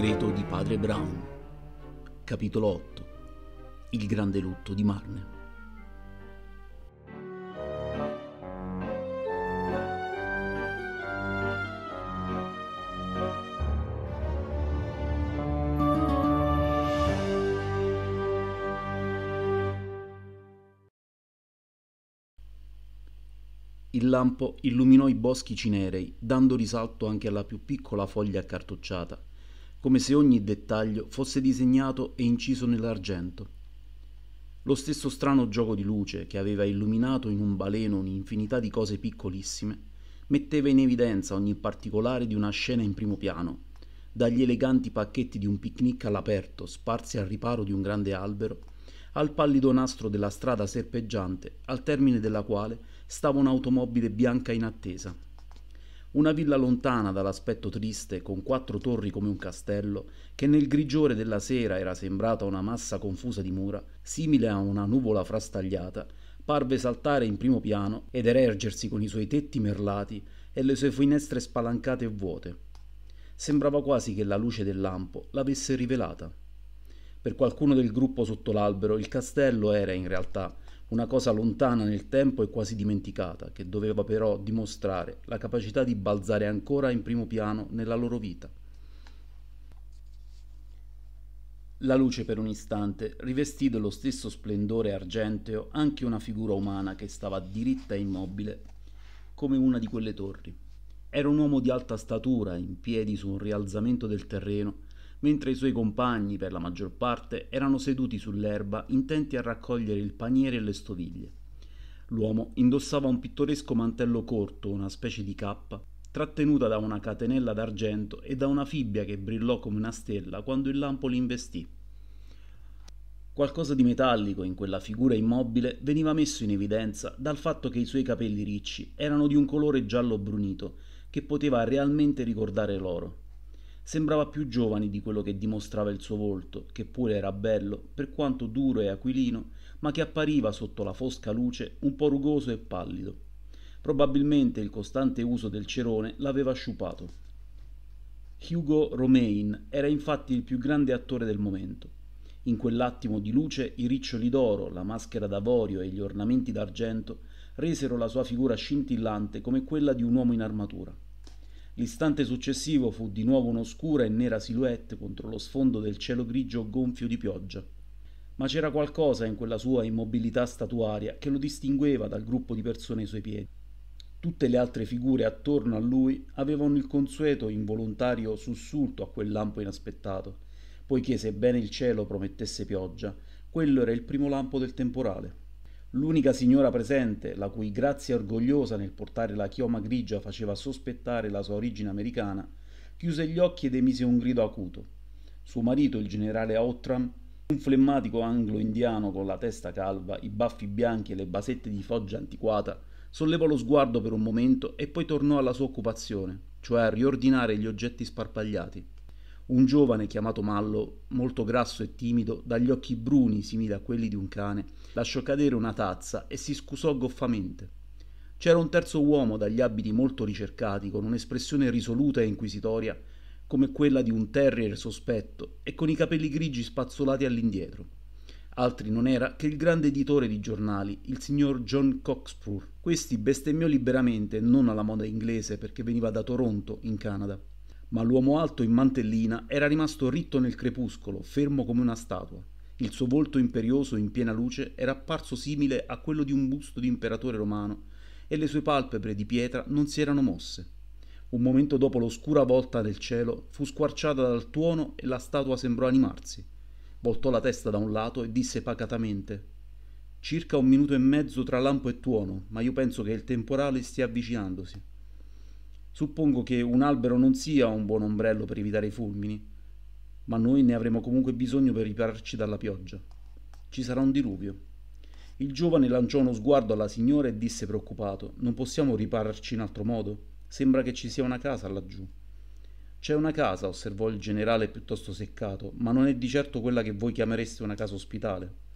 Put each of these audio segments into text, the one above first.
segreto di padre Brown. Capitolo 8. Il grande lutto di Marne. Il lampo illuminò i boschi cinerei, dando risalto anche alla più piccola foglia accartocciata come se ogni dettaglio fosse disegnato e inciso nell'argento. Lo stesso strano gioco di luce che aveva illuminato in un baleno un'infinità di cose piccolissime metteva in evidenza ogni particolare di una scena in primo piano, dagli eleganti pacchetti di un picnic all'aperto sparsi al riparo di un grande albero, al pallido nastro della strada serpeggiante al termine della quale stava un'automobile bianca in attesa una villa lontana dall'aspetto triste, con quattro torri come un castello, che nel grigiore della sera era sembrata una massa confusa di mura, simile a una nuvola frastagliata, parve saltare in primo piano ed ergersi con i suoi tetti merlati e le sue finestre spalancate e vuote. Sembrava quasi che la luce del lampo l'avesse rivelata. Per qualcuno del gruppo sotto l'albero il castello era in realtà una cosa lontana nel tempo e quasi dimenticata, che doveva però dimostrare la capacità di balzare ancora in primo piano nella loro vita. La luce per un istante rivestì dello stesso splendore argenteo anche una figura umana che stava diritta e immobile come una di quelle torri. Era un uomo di alta statura, in piedi su un rialzamento del terreno, mentre i suoi compagni, per la maggior parte, erano seduti sull'erba intenti a raccogliere il paniere e le stoviglie. L'uomo indossava un pittoresco mantello corto, una specie di cappa, trattenuta da una catenella d'argento e da una fibbia che brillò come una stella quando il lampo l'investì. Qualcosa di metallico in quella figura immobile veniva messo in evidenza dal fatto che i suoi capelli ricci erano di un colore giallo brunito che poteva realmente ricordare l'oro. Sembrava più giovane di quello che dimostrava il suo volto, che pure era bello, per quanto duro e aquilino, ma che appariva sotto la fosca luce un po' rugoso e pallido. Probabilmente il costante uso del cerone l'aveva sciupato. Hugo Romain era infatti il più grande attore del momento. In quell'attimo di luce i riccioli d'oro, la maschera d'avorio e gli ornamenti d'argento resero la sua figura scintillante come quella di un uomo in armatura. L'istante successivo fu di nuovo un'oscura e nera silhouette contro lo sfondo del cielo grigio gonfio di pioggia. Ma c'era qualcosa in quella sua immobilità statuaria che lo distingueva dal gruppo di persone ai suoi piedi. Tutte le altre figure attorno a lui avevano il consueto involontario sussulto a quel lampo inaspettato, poiché sebbene il cielo promettesse pioggia, quello era il primo lampo del temporale. L'unica signora presente, la cui grazia orgogliosa nel portare la chioma grigia faceva sospettare la sua origine americana, chiuse gli occhi ed emise un grido acuto. Suo marito, il generale Outram, un flemmatico anglo-indiano con la testa calva, i baffi bianchi e le basette di foggia antiquata, sollevò lo sguardo per un momento e poi tornò alla sua occupazione, cioè a riordinare gli oggetti sparpagliati un giovane chiamato Mallo, molto grasso e timido, dagli occhi bruni simili a quelli di un cane, lasciò cadere una tazza e si scusò goffamente. C'era un terzo uomo dagli abiti molto ricercati, con un'espressione risoluta e inquisitoria, come quella di un terrier sospetto, e con i capelli grigi spazzolati all'indietro. Altri non era che il grande editore di giornali, il signor John Coxpur. Questi bestemmiò liberamente, non alla moda inglese perché veniva da Toronto, in Canada ma l'uomo alto in mantellina era rimasto ritto nel crepuscolo, fermo come una statua. Il suo volto imperioso in piena luce era apparso simile a quello di un busto di imperatore romano e le sue palpebre di pietra non si erano mosse. Un momento dopo l'oscura volta del cielo fu squarciata dal tuono e la statua sembrò animarsi. Voltò la testa da un lato e disse pacatamente Circa un minuto e mezzo tra lampo e tuono, ma io penso che il temporale stia avvicinandosi. Suppongo che un albero non sia un buon ombrello per evitare i fulmini, ma noi ne avremo comunque bisogno per ripararci dalla pioggia. Ci sarà un diluvio. Il giovane lanciò uno sguardo alla signora e disse preoccupato: Non possiamo ripararci in altro modo. Sembra che ci sia una casa laggiù. C'è una casa, osservò il generale piuttosto seccato, ma non è di certo quella che voi chiamereste una casa ospitale.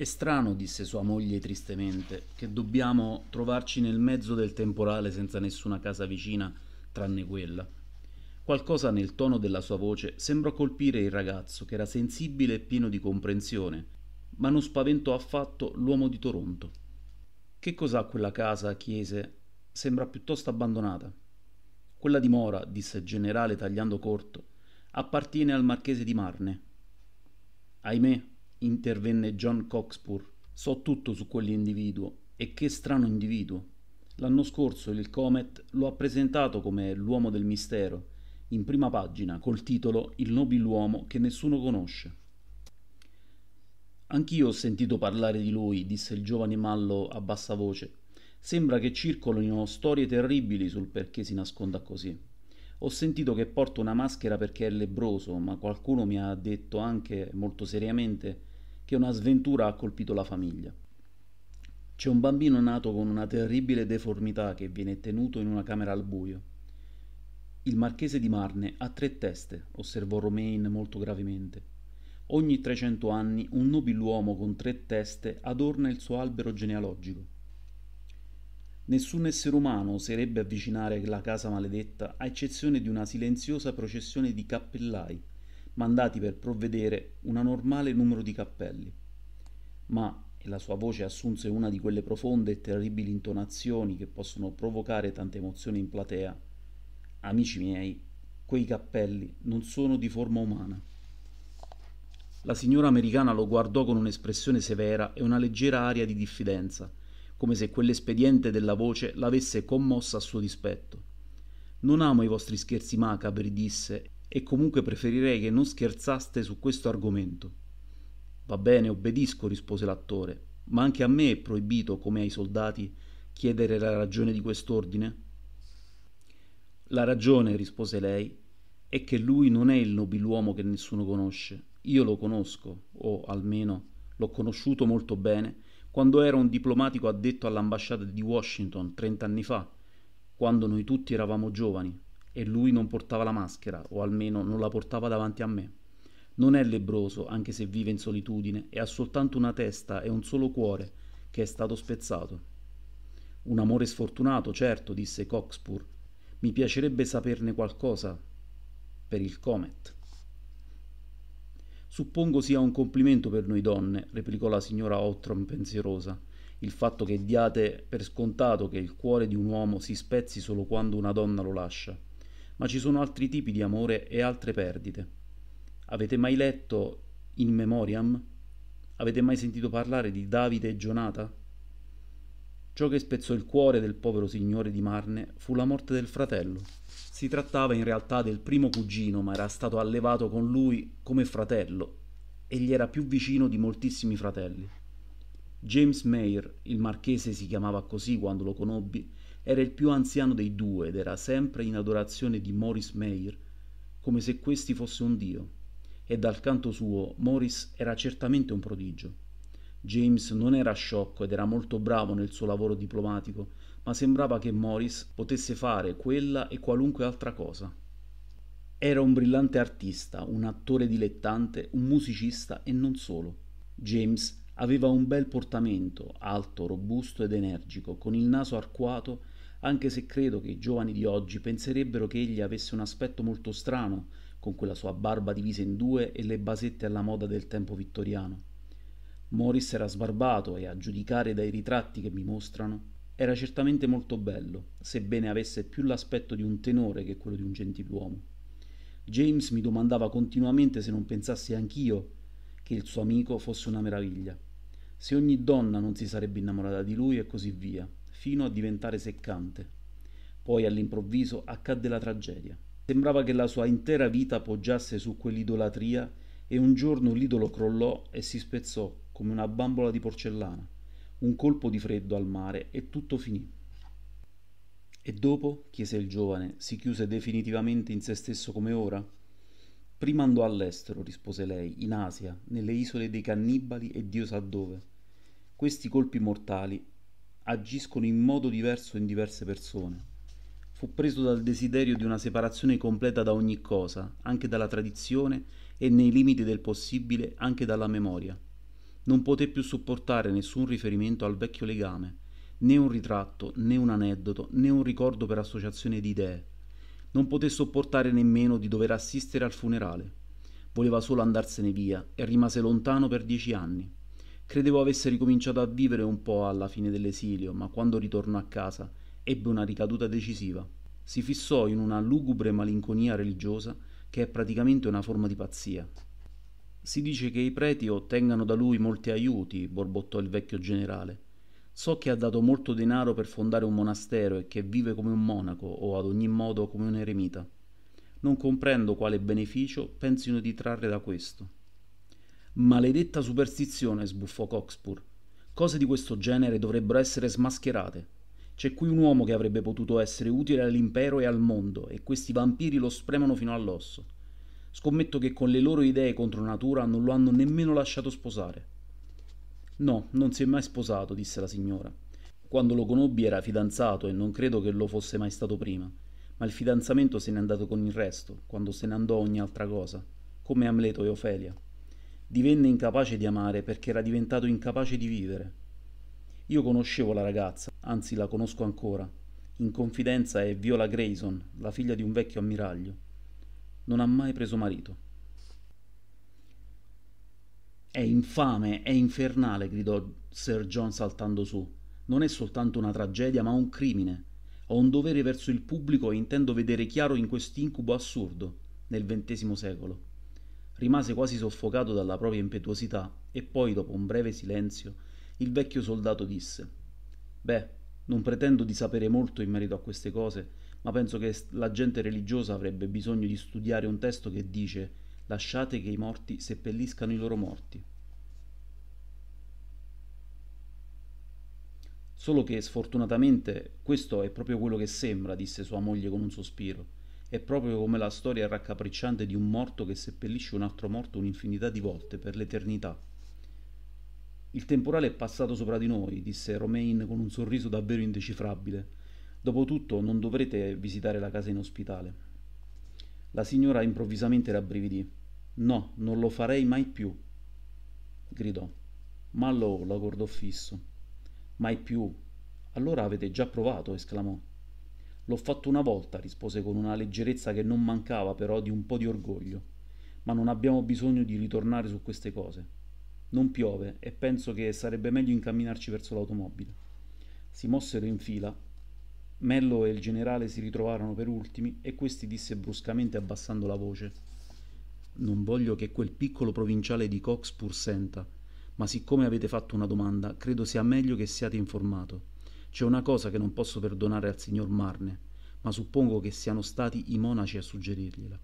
È strano, disse sua moglie tristemente, che dobbiamo trovarci nel mezzo del temporale senza nessuna casa vicina tranne quella. Qualcosa nel tono della sua voce sembrò colpire il ragazzo, che era sensibile e pieno di comprensione, ma non spaventò affatto l'uomo di Toronto. Che cos'ha quella casa? chiese. Sembra piuttosto abbandonata. Quella dimora, disse il generale tagliando corto, appartiene al marchese di Marne. Ahimè, intervenne John Coxpur. So tutto su quell'individuo e che strano individuo. L'anno scorso il Comet lo ha presentato come l'uomo del mistero, in prima pagina col titolo Il nobiluomo che nessuno conosce. Anch'io ho sentito parlare di lui, disse il giovane Mallo a bassa voce. Sembra che circolino storie terribili sul perché si nasconda così. Ho sentito che porta una maschera perché è lebroso, ma qualcuno mi ha detto anche molto seriamente che una sventura ha colpito la famiglia. C'è un bambino nato con una terribile deformità che viene tenuto in una camera al buio. Il marchese di Marne ha tre teste, osservò Romain molto gravemente. Ogni 300 anni un nobiluomo con tre teste adorna il suo albero genealogico. Nessun essere umano oserebbe avvicinare la casa maledetta a eccezione di una silenziosa processione di cappellai mandati per provvedere un anormale numero di cappelli. Ma, e la sua voce assunse una di quelle profonde e terribili intonazioni che possono provocare tante emozioni in platea, amici miei, quei cappelli non sono di forma umana. La signora americana lo guardò con un'espressione severa e una leggera aria di diffidenza, come se quell'espediente della voce l'avesse commossa a suo dispetto. Non amo i vostri scherzi macabri, disse, e comunque preferirei che non scherzaste su questo argomento. Va bene, obbedisco, rispose l'attore, ma anche a me è proibito, come ai soldati, chiedere la ragione di quest'ordine? La ragione, rispose lei, è che lui non è il nobiluomo che nessuno conosce. Io lo conosco, o almeno l'ho conosciuto molto bene, quando era un diplomatico addetto all'ambasciata di Washington trent'anni fa, quando noi tutti eravamo giovani e lui non portava la maschera, o almeno non la portava davanti a me. Non è lebroso, anche se vive in solitudine, e ha soltanto una testa e un solo cuore, che è stato spezzato. Un amore sfortunato, certo, disse Coxpur. Mi piacerebbe saperne qualcosa per il Comet. Suppongo sia un complimento per noi donne, replicò la signora Ottrom pensierosa, il fatto che diate per scontato che il cuore di un uomo si spezzi solo quando una donna lo lascia ma ci sono altri tipi di amore e altre perdite. Avete mai letto In Memoriam? Avete mai sentito parlare di Davide e Gionata? Ciò che spezzò il cuore del povero signore di Marne fu la morte del fratello. Si trattava in realtà del primo cugino, ma era stato allevato con lui come fratello e gli era più vicino di moltissimi fratelli. James Mayer, il marchese si chiamava così quando lo conobbi, era il più anziano dei due ed era sempre in adorazione di Morris Meyer, come se questi fosse un dio. E dal canto suo Morris era certamente un prodigio. James non era sciocco ed era molto bravo nel suo lavoro diplomatico, ma sembrava che Morris potesse fare quella e qualunque altra cosa. Era un brillante artista, un attore dilettante, un musicista e non solo. James aveva un bel portamento, alto, robusto ed energico, con il naso arcuato anche se credo che i giovani di oggi penserebbero che egli avesse un aspetto molto strano, con quella sua barba divisa in due e le basette alla moda del tempo vittoriano. Morris era sbarbato e, a giudicare dai ritratti che mi mostrano, era certamente molto bello, sebbene avesse più l'aspetto di un tenore che quello di un gentiluomo. James mi domandava continuamente se non pensassi anch'io che il suo amico fosse una meraviglia, se ogni donna non si sarebbe innamorata di lui e così via fino a diventare seccante. Poi all'improvviso accadde la tragedia. Sembrava che la sua intera vita poggiasse su quell'idolatria e un giorno l'idolo crollò e si spezzò come una bambola di porcellana. Un colpo di freddo al mare e tutto finì. E dopo, chiese il giovane, si chiuse definitivamente in se stesso come ora? Prima andò all'estero, rispose lei, in Asia, nelle isole dei cannibali e Dio sa dove. Questi colpi mortali agiscono in modo diverso in diverse persone. Fu preso dal desiderio di una separazione completa da ogni cosa, anche dalla tradizione e nei limiti del possibile anche dalla memoria. Non poté più sopportare nessun riferimento al vecchio legame, né un ritratto, né un aneddoto, né un ricordo per associazione di idee. Non poté sopportare nemmeno di dover assistere al funerale. Voleva solo andarsene via e rimase lontano per dieci anni. Credevo avesse ricominciato a vivere un po' alla fine dell'esilio, ma quando ritornò a casa ebbe una ricaduta decisiva. Si fissò in una lugubre malinconia religiosa che è praticamente una forma di pazzia. Si dice che i preti ottengano da lui molti aiuti, borbottò il vecchio generale. So che ha dato molto denaro per fondare un monastero e che vive come un monaco o ad ogni modo come un eremita. Non comprendo quale beneficio pensino di trarre da questo. Maledetta superstizione, sbuffò Coxpur. Cose di questo genere dovrebbero essere smascherate. C'è qui un uomo che avrebbe potuto essere utile all'impero e al mondo, e questi vampiri lo spremono fino all'osso. Scommetto che con le loro idee contro natura non lo hanno nemmeno lasciato sposare. No, non si è mai sposato, disse la signora. Quando lo conobbi era fidanzato e non credo che lo fosse mai stato prima, ma il fidanzamento se n'è andato con il resto, quando se ne andò ogni altra cosa, come Amleto e Ofelia divenne incapace di amare perché era diventato incapace di vivere. Io conoscevo la ragazza, anzi la conosco ancora. In confidenza è Viola Grayson, la figlia di un vecchio ammiraglio. Non ha mai preso marito. È infame, è infernale, gridò Sir John saltando su. Non è soltanto una tragedia, ma un crimine. Ho un dovere verso il pubblico e intendo vedere chiaro in quest'incubo assurdo nel XX secolo rimase quasi soffocato dalla propria impetuosità e poi, dopo un breve silenzio, il vecchio soldato disse Beh, non pretendo di sapere molto in merito a queste cose, ma penso che la gente religiosa avrebbe bisogno di studiare un testo che dice lasciate che i morti seppelliscano i loro morti. Solo che sfortunatamente questo è proprio quello che sembra, disse sua moglie con un sospiro. È proprio come la storia raccapricciante di un morto che seppellisce un altro morto un'infinità di volte per l'eternità. Il temporale è passato sopra di noi, disse Romain con un sorriso davvero indecifrabile. Dopotutto non dovrete visitare la casa in ospitale. La signora improvvisamente rabbrividì. No, non lo farei mai più, gridò. Mallow la guardò fisso. Mai più. Allora avete già provato, esclamò. L'ho fatto una volta, rispose con una leggerezza che non mancava però di un po' di orgoglio. Ma non abbiamo bisogno di ritornare su queste cose. Non piove e penso che sarebbe meglio incamminarci verso l'automobile. Si mossero in fila. Mello e il generale si ritrovarono per ultimi e questi disse bruscamente abbassando la voce: Non voglio che quel piccolo provinciale di Cox pur senta, ma siccome avete fatto una domanda, credo sia meglio che siate informato. C'è una cosa che non posso perdonare al signor Marne, ma suppongo che siano stati i monaci a suggerirgliela.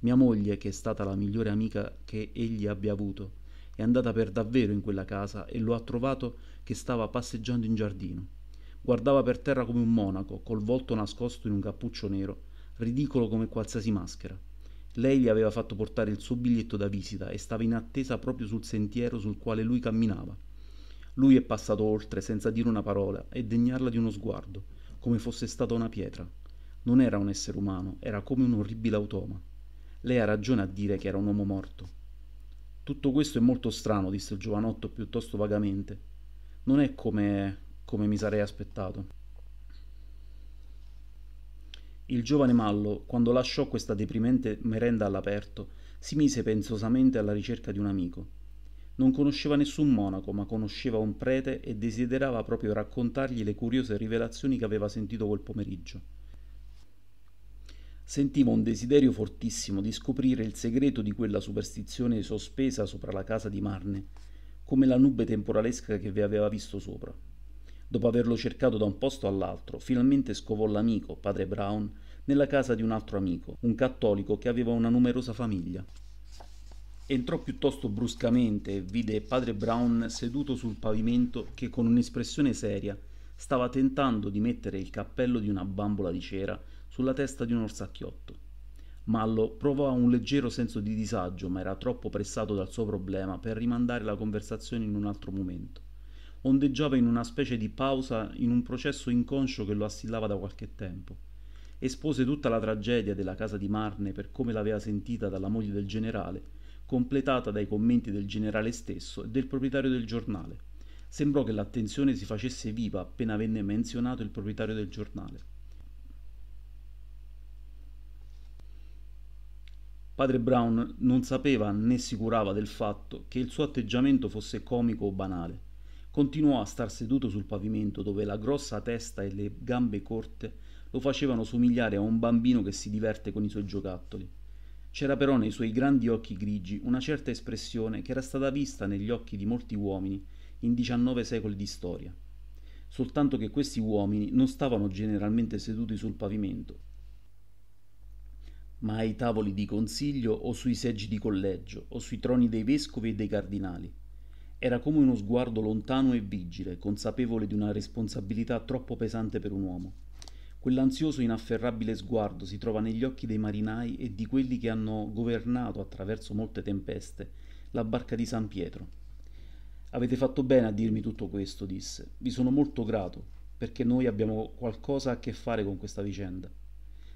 Mia moglie, che è stata la migliore amica che egli abbia avuto, è andata per davvero in quella casa e lo ha trovato che stava passeggiando in giardino. Guardava per terra come un monaco, col volto nascosto in un cappuccio nero, ridicolo come qualsiasi maschera. Lei gli aveva fatto portare il suo biglietto da visita e stava in attesa proprio sul sentiero sul quale lui camminava. Lui è passato oltre senza dire una parola e degnarla di uno sguardo, come fosse stata una pietra. Non era un essere umano, era come un orribile automa. Lei ha ragione a dire che era un uomo morto. Tutto questo è molto strano, disse il giovanotto piuttosto vagamente. Non è come, come mi sarei aspettato. Il giovane Mallo, quando lasciò questa deprimente merenda all'aperto, si mise pensosamente alla ricerca di un amico. Non conosceva nessun monaco, ma conosceva un prete e desiderava proprio raccontargli le curiose rivelazioni che aveva sentito quel pomeriggio. Sentiva un desiderio fortissimo di scoprire il segreto di quella superstizione sospesa sopra la casa di Marne, come la nube temporalesca che vi aveva visto sopra. Dopo averlo cercato da un posto all'altro, finalmente scovò l'amico, padre Brown, nella casa di un altro amico, un cattolico che aveva una numerosa famiglia. Entrò piuttosto bruscamente e vide padre Brown seduto sul pavimento che con un'espressione seria stava tentando di mettere il cappello di una bambola di cera sulla testa di un orsacchiotto. Mallo provò un leggero senso di disagio, ma era troppo pressato dal suo problema per rimandare la conversazione in un altro momento. Ondeggiava in una specie di pausa in un processo inconscio che lo assillava da qualche tempo. Espose tutta la tragedia della casa di Marne per come l'aveva sentita dalla moglie del generale completata dai commenti del generale stesso e del proprietario del giornale. Sembrò che l'attenzione si facesse viva appena venne menzionato il proprietario del giornale. Padre Brown non sapeva né si curava del fatto che il suo atteggiamento fosse comico o banale. Continuò a star seduto sul pavimento dove la grossa testa e le gambe corte lo facevano somigliare a un bambino che si diverte con i suoi giocattoli. C'era però nei suoi grandi occhi grigi una certa espressione che era stata vista negli occhi di molti uomini in 19 secoli di storia. Soltanto che questi uomini non stavano generalmente seduti sul pavimento, ma ai tavoli di consiglio o sui seggi di collegio o sui troni dei vescovi e dei cardinali. Era come uno sguardo lontano e vigile, consapevole di una responsabilità troppo pesante per un uomo. Quell'ansioso inafferrabile sguardo si trova negli occhi dei marinai e di quelli che hanno governato attraverso molte tempeste la barca di San Pietro. Avete fatto bene a dirmi tutto questo, disse. Vi sono molto grato, perché noi abbiamo qualcosa a che fare con questa vicenda.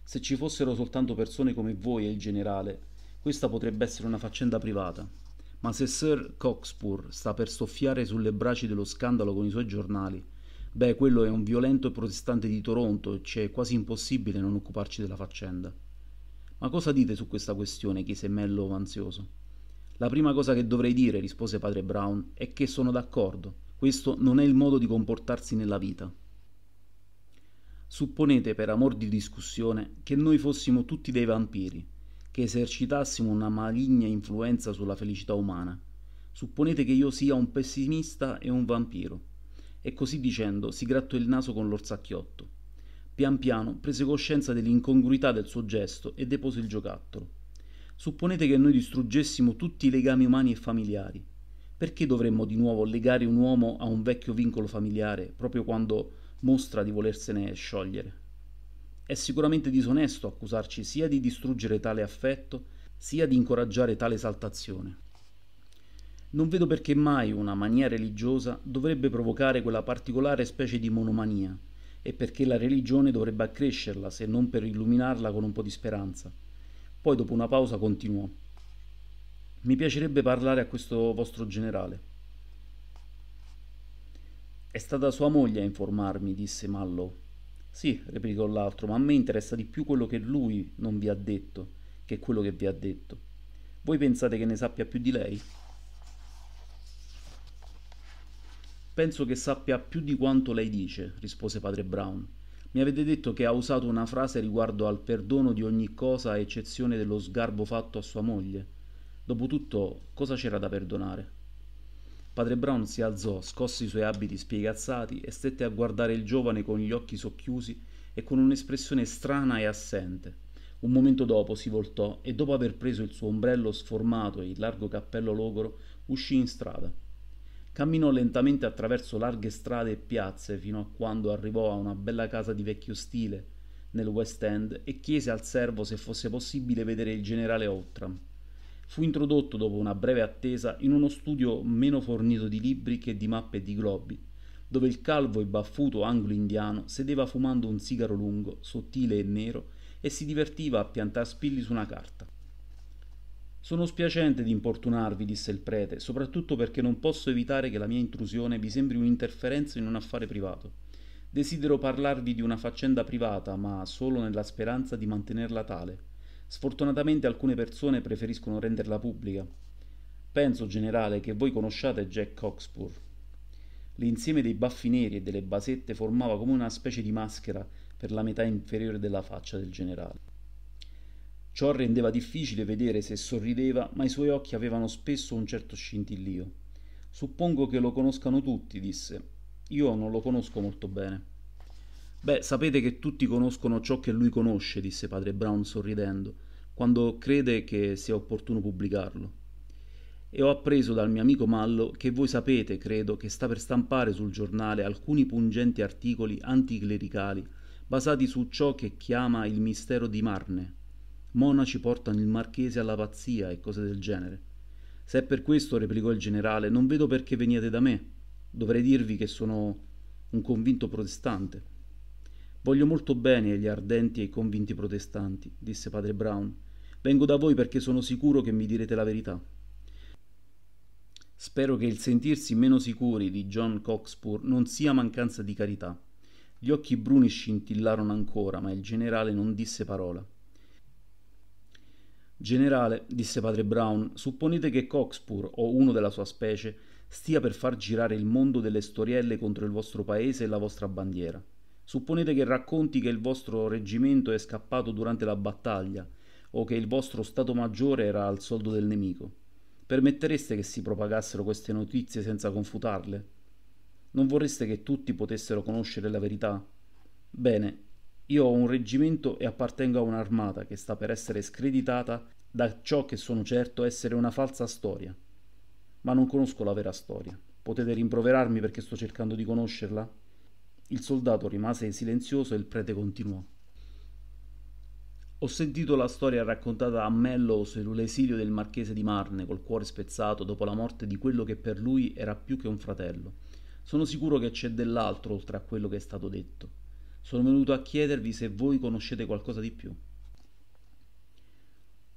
Se ci fossero soltanto persone come voi e il generale, questa potrebbe essere una faccenda privata. Ma se Sir Coxpur sta per soffiare sulle braci dello scandalo con i suoi giornali, beh, quello è un violento protestante di Toronto, cioè è quasi impossibile non occuparci della faccenda. Ma cosa dite su questa questione? chiese Mello ansioso. La prima cosa che dovrei dire, rispose padre Brown, è che sono d'accordo. Questo non è il modo di comportarsi nella vita. Supponete, per amor di discussione, che noi fossimo tutti dei vampiri, che esercitassimo una maligna influenza sulla felicità umana. Supponete che io sia un pessimista e un vampiro e così dicendo si grattò il naso con l'orsacchiotto. Pian piano prese coscienza dell'incongruità del suo gesto e depose il giocattolo. Supponete che noi distruggessimo tutti i legami umani e familiari. Perché dovremmo di nuovo legare un uomo a un vecchio vincolo familiare proprio quando mostra di volersene sciogliere? È sicuramente disonesto accusarci sia di distruggere tale affetto, sia di incoraggiare tale esaltazione non vedo perché mai una mania religiosa dovrebbe provocare quella particolare specie di monomania e perché la religione dovrebbe accrescerla se non per illuminarla con un po' di speranza. Poi dopo una pausa continuò. Mi piacerebbe parlare a questo vostro generale. È stata sua moglie a informarmi, disse Mallow. Sì, replicò l'altro, ma a me interessa di più quello che lui non vi ha detto che quello che vi ha detto. Voi pensate che ne sappia più di lei? Penso che sappia più di quanto lei dice, rispose padre Brown. Mi avete detto che ha usato una frase riguardo al perdono di ogni cosa a eccezione dello sgarbo fatto a sua moglie. Dopotutto, cosa c'era da perdonare? Padre Brown si alzò, scosse i suoi abiti spiegazzati e stette a guardare il giovane con gli occhi socchiusi e con un'espressione strana e assente. Un momento dopo si voltò e dopo aver preso il suo ombrello sformato e il largo cappello logoro uscì in strada. Camminò lentamente attraverso larghe strade e piazze fino a quando arrivò a una bella casa di vecchio stile nel West End e chiese al servo se fosse possibile vedere il generale Outram. Fu introdotto dopo una breve attesa in uno studio meno fornito di libri che di mappe e di globi, dove il calvo e baffuto anglo-indiano sedeva fumando un sigaro lungo, sottile e nero, e si divertiva a piantar spilli su una carta. Sono spiacente di importunarvi, disse il prete, soprattutto perché non posso evitare che la mia intrusione vi sembri un'interferenza in un affare privato. Desidero parlarvi di una faccenda privata, ma solo nella speranza di mantenerla tale. Sfortunatamente alcune persone preferiscono renderla pubblica. Penso, generale, che voi conosciate Jack Coxpur. L'insieme dei baffi neri e delle basette formava come una specie di maschera per la metà inferiore della faccia del generale. Ciò rendeva difficile vedere se sorrideva, ma i suoi occhi avevano spesso un certo scintillio. Suppongo che lo conoscano tutti, disse. Io non lo conosco molto bene. Beh, sapete che tutti conoscono ciò che lui conosce, disse padre Brown sorridendo, quando crede che sia opportuno pubblicarlo. E ho appreso dal mio amico Mallo che voi sapete, credo, che sta per stampare sul giornale alcuni pungenti articoli anticlericali basati su ciò che chiama il mistero di Marne, Monaci portano il marchese alla pazzia e cose del genere. Se è per questo, replicò il generale, non vedo perché veniate da me. Dovrei dirvi che sono un convinto protestante. Voglio molto bene agli ardenti e ai convinti protestanti, disse padre Brown. Vengo da voi perché sono sicuro che mi direte la verità. Spero che il sentirsi meno sicuri di John Coxpur non sia mancanza di carità. Gli occhi bruni scintillarono ancora, ma il generale non disse parola. Generale, disse padre Brown, supponete che Coxpur, o uno della sua specie, stia per far girare il mondo delle storielle contro il vostro paese e la vostra bandiera. Supponete che racconti che il vostro reggimento è scappato durante la battaglia, o che il vostro Stato Maggiore era al soldo del nemico. Permettereste che si propagassero queste notizie senza confutarle? Non vorreste che tutti potessero conoscere la verità? Bene, io ho un reggimento e appartengo a un'armata che sta per essere screditata da ciò che sono certo essere una falsa storia. Ma non conosco la vera storia. Potete rimproverarmi perché sto cercando di conoscerla? Il soldato rimase silenzioso e il prete continuò. Ho sentito la storia raccontata a Mello sull'esilio del marchese di Marne col cuore spezzato dopo la morte di quello che per lui era più che un fratello. Sono sicuro che c'è dell'altro oltre a quello che è stato detto. Sono venuto a chiedervi se voi conoscete qualcosa di più.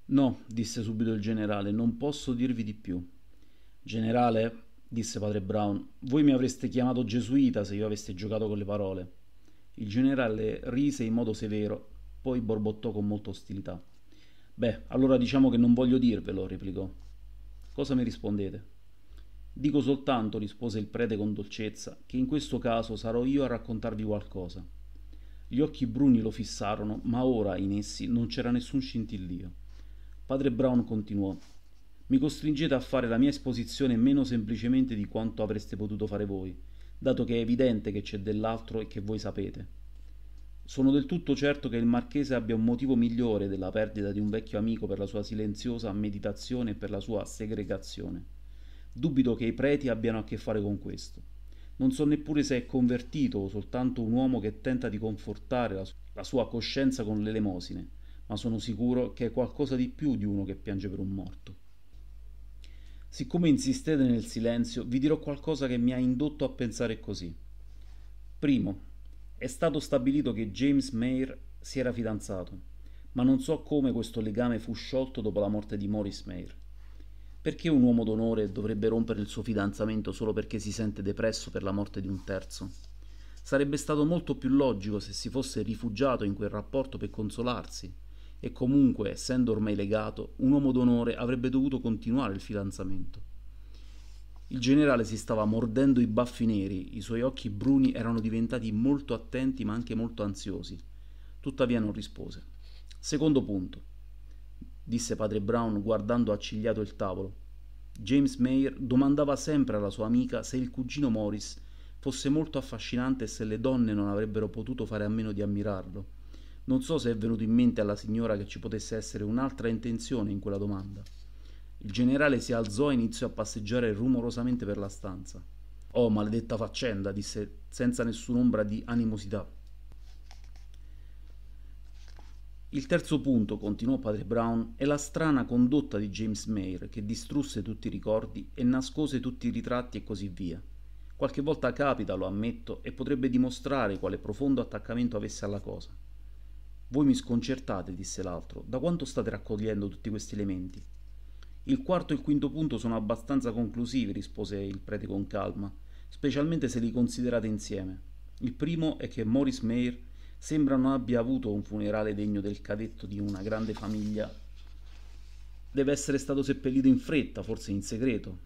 No, disse subito il generale, non posso dirvi di più. Generale, disse padre Brown, voi mi avreste chiamato gesuita se io avessi giocato con le parole. Il generale rise in modo severo, poi borbottò con molta ostilità. Beh, allora diciamo che non voglio dirvelo, replicò. Cosa mi rispondete? Dico soltanto, rispose il prete con dolcezza, che in questo caso sarò io a raccontarvi qualcosa. Gli occhi bruni lo fissarono, ma ora in essi non c'era nessun scintillio. Padre Brown continuò. Mi costringete a fare la mia esposizione meno semplicemente di quanto avreste potuto fare voi, dato che è evidente che c'è dell'altro e che voi sapete. Sono del tutto certo che il marchese abbia un motivo migliore della perdita di un vecchio amico per la sua silenziosa meditazione e per la sua segregazione. Dubito che i preti abbiano a che fare con questo. Non so neppure se è convertito o soltanto un uomo che tenta di confortare la, la sua coscienza con l'elemosine, ma sono sicuro che è qualcosa di più di uno che piange per un morto. Siccome insistete nel silenzio, vi dirò qualcosa che mi ha indotto a pensare così. Primo, è stato stabilito che James Mayer si era fidanzato, ma non so come questo legame fu sciolto dopo la morte di Morris Mayer. Perché un uomo d'onore dovrebbe rompere il suo fidanzamento solo perché si sente depresso per la morte di un terzo? Sarebbe stato molto più logico se si fosse rifugiato in quel rapporto per consolarsi. E comunque, essendo ormai legato, un uomo d'onore avrebbe dovuto continuare il fidanzamento. Il generale si stava mordendo i baffi neri, i suoi occhi bruni erano diventati molto attenti ma anche molto ansiosi. Tuttavia non rispose. Secondo punto disse padre Brown guardando accigliato il tavolo. James Mayer domandava sempre alla sua amica se il cugino Morris fosse molto affascinante e se le donne non avrebbero potuto fare a meno di ammirarlo. Non so se è venuto in mente alla signora che ci potesse essere un'altra intenzione in quella domanda. Il generale si alzò e iniziò a passeggiare rumorosamente per la stanza. Oh, maledetta faccenda, disse senza nessun'ombra di animosità. Il terzo punto, continuò padre Brown, è la strana condotta di James Mayer che distrusse tutti i ricordi e nascose tutti i ritratti e così via. Qualche volta capita, lo ammetto, e potrebbe dimostrare quale profondo attaccamento avesse alla cosa. Voi mi sconcertate, disse l'altro, da quanto state raccogliendo tutti questi elementi? Il quarto e il quinto punto sono abbastanza conclusivi, rispose il prete con calma, specialmente se li considerate insieme. Il primo è che Morris Mayer Sembra non abbia avuto un funerale degno del cadetto di una grande famiglia. Deve essere stato seppellito in fretta, forse in segreto.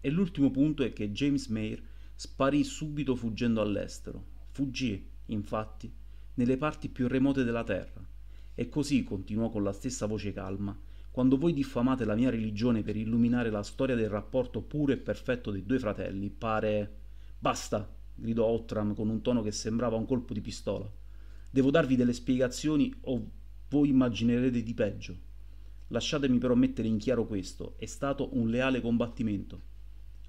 E l'ultimo punto è che James Mayer sparì subito fuggendo all'estero. Fuggì, infatti, nelle parti più remote della terra. E così continuò con la stessa voce calma quando voi diffamate la mia religione per illuminare la storia del rapporto puro e perfetto dei due fratelli, pare... Basta! gridò Ottram con un tono che sembrava un colpo di pistola. Devo darvi delle spiegazioni o voi immaginerete di peggio. Lasciatemi però mettere in chiaro questo, è stato un leale combattimento.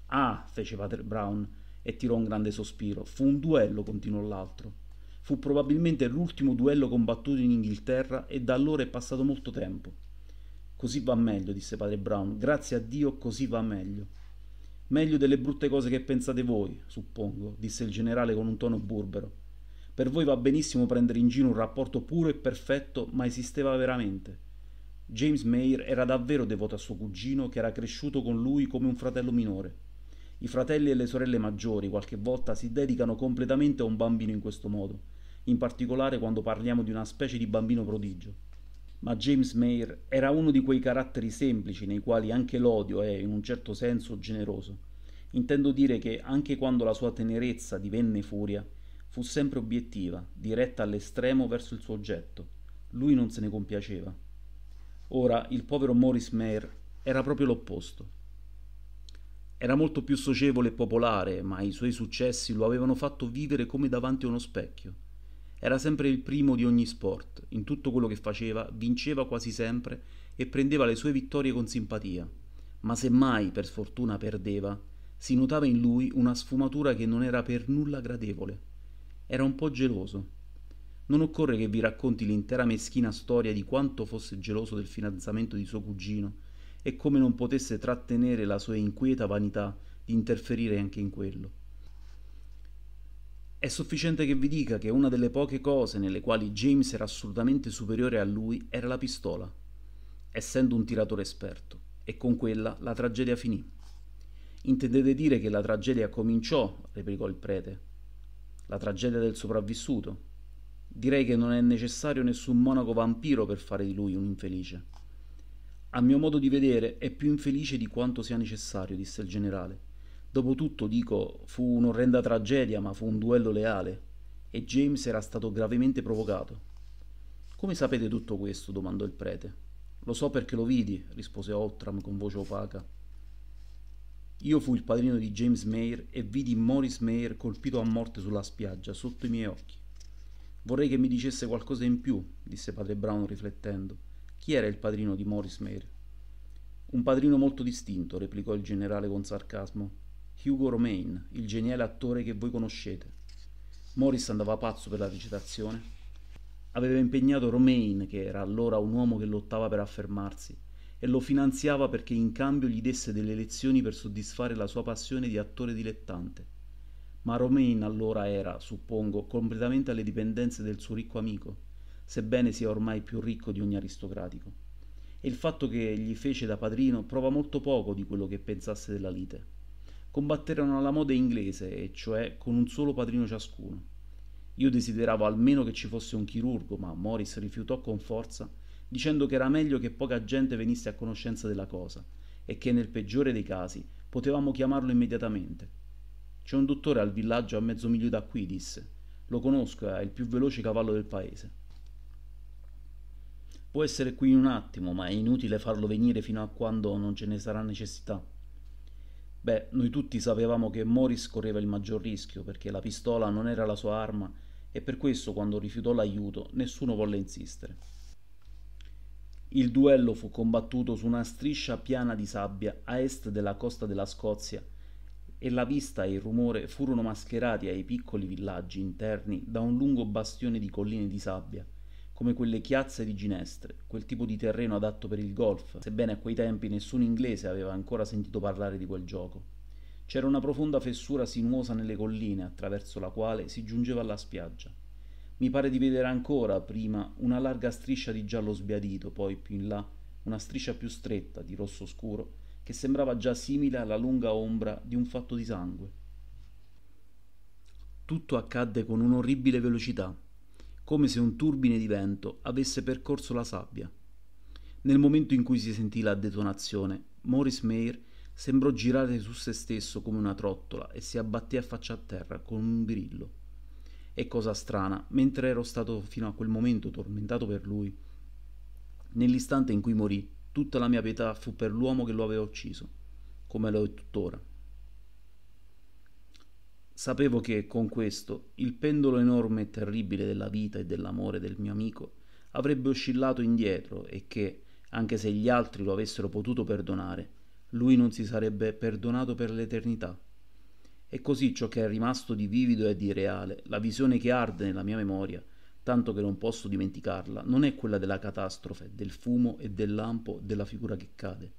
Ah, fece padre Brown e tirò un grande sospiro. Fu un duello, continuò l'altro. Fu probabilmente l'ultimo duello combattuto in Inghilterra e da allora è passato molto tempo. Così va meglio, disse padre Brown. Grazie a Dio così va meglio. Meglio delle brutte cose che pensate voi, suppongo, disse il generale con un tono burbero. Per voi va benissimo prendere in giro un rapporto puro e perfetto, ma esisteva veramente. James Mayer era davvero devoto a suo cugino che era cresciuto con lui come un fratello minore. I fratelli e le sorelle maggiori qualche volta si dedicano completamente a un bambino in questo modo, in particolare quando parliamo di una specie di bambino prodigio. Ma James Mayer era uno di quei caratteri semplici nei quali anche l'odio è, in un certo senso, generoso. Intendo dire che anche quando la sua tenerezza divenne furia, Fu sempre obiettiva, diretta all'estremo verso il suo oggetto. Lui non se ne compiaceva. Ora, il povero Morris Mayer era proprio l'opposto. Era molto più socievole e popolare, ma i suoi successi lo avevano fatto vivere come davanti a uno specchio. Era sempre il primo di ogni sport, in tutto quello che faceva vinceva quasi sempre e prendeva le sue vittorie con simpatia, ma se mai per sfortuna perdeva, si notava in lui una sfumatura che non era per nulla gradevole era un po' geloso. Non occorre che vi racconti l'intera meschina storia di quanto fosse geloso del fidanzamento di suo cugino e come non potesse trattenere la sua inquieta vanità di interferire anche in quello. È sufficiente che vi dica che una delle poche cose nelle quali James era assolutamente superiore a lui era la pistola, essendo un tiratore esperto, e con quella la tragedia finì. Intendete dire che la tragedia cominciò, replicò il prete la tragedia del sopravvissuto. Direi che non è necessario nessun monaco vampiro per fare di lui un infelice. A mio modo di vedere è più infelice di quanto sia necessario, disse il generale. Dopotutto, dico, fu un'orrenda tragedia, ma fu un duello leale, e James era stato gravemente provocato. Come sapete tutto questo? domandò il prete. Lo so perché lo vidi, rispose Ottram con voce opaca. Io fui il padrino di James Mayer e vidi Morris Mayer colpito a morte sulla spiaggia, sotto i miei occhi. Vorrei che mi dicesse qualcosa in più, disse padre Brown riflettendo. Chi era il padrino di Morris Mayer? Un padrino molto distinto, replicò il generale con sarcasmo. Hugo Romain, il geniale attore che voi conoscete. Morris andava pazzo per la recitazione. Aveva impegnato Romain, che era allora un uomo che lottava per affermarsi, e lo finanziava perché in cambio gli desse delle lezioni per soddisfare la sua passione di attore dilettante. Ma Romain allora era, suppongo, completamente alle dipendenze del suo ricco amico, sebbene sia ormai più ricco di ogni aristocratico. E il fatto che gli fece da padrino prova molto poco di quello che pensasse della lite. Combatterono alla moda inglese, e cioè con un solo padrino ciascuno. Io desideravo almeno che ci fosse un chirurgo, ma Morris rifiutò con forza dicendo che era meglio che poca gente venisse a conoscenza della cosa e che nel peggiore dei casi potevamo chiamarlo immediatamente. C'è un dottore al villaggio a mezzo miglio da qui, disse. Lo conosco, è il più veloce cavallo del paese. Può essere qui in un attimo, ma è inutile farlo venire fino a quando non ce ne sarà necessità. Beh, noi tutti sapevamo che Morris correva il maggior rischio perché la pistola non era la sua arma e per questo quando rifiutò l'aiuto nessuno volle insistere. Il duello fu combattuto su una striscia piana di sabbia a est della costa della Scozia e la vista e il rumore furono mascherati ai piccoli villaggi interni da un lungo bastione di colline di sabbia, come quelle chiazze di ginestre, quel tipo di terreno adatto per il golf, sebbene a quei tempi nessun inglese aveva ancora sentito parlare di quel gioco. C'era una profonda fessura sinuosa nelle colline attraverso la quale si giungeva alla spiaggia. Mi pare di vedere ancora prima una larga striscia di giallo sbiadito, poi più in là una striscia più stretta di rosso scuro che sembrava già simile alla lunga ombra di un fatto di sangue. Tutto accadde con un'orribile velocità, come se un turbine di vento avesse percorso la sabbia. Nel momento in cui si sentì la detonazione, Morris Mayer sembrò girare su se stesso come una trottola e si abbatté a faccia a terra con un birillo. E cosa strana, mentre ero stato fino a quel momento tormentato per lui, nell'istante in cui morì, tutta la mia pietà fu per l'uomo che lo aveva ucciso, come lo è tuttora. Sapevo che, con questo, il pendolo enorme e terribile della vita e dell'amore del mio amico avrebbe oscillato indietro e che, anche se gli altri lo avessero potuto perdonare, lui non si sarebbe perdonato per l'eternità. E così ciò che è rimasto di vivido e di reale, la visione che arde nella mia memoria, tanto che non posso dimenticarla, non è quella della catastrofe, del fumo e del lampo della figura che cade.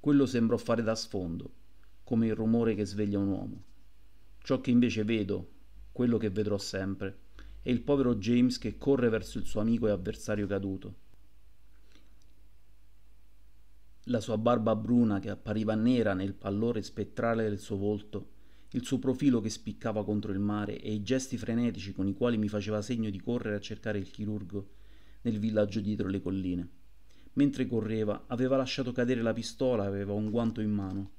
Quello sembrò fare da sfondo, come il rumore che sveglia un uomo. Ciò che invece vedo, quello che vedrò sempre, è il povero James che corre verso il suo amico e avversario caduto la sua barba bruna che appariva nera nel pallore spettrale del suo volto, il suo profilo che spiccava contro il mare e i gesti frenetici con i quali mi faceva segno di correre a cercare il chirurgo nel villaggio dietro le colline. Mentre correva aveva lasciato cadere la pistola e aveva un guanto in mano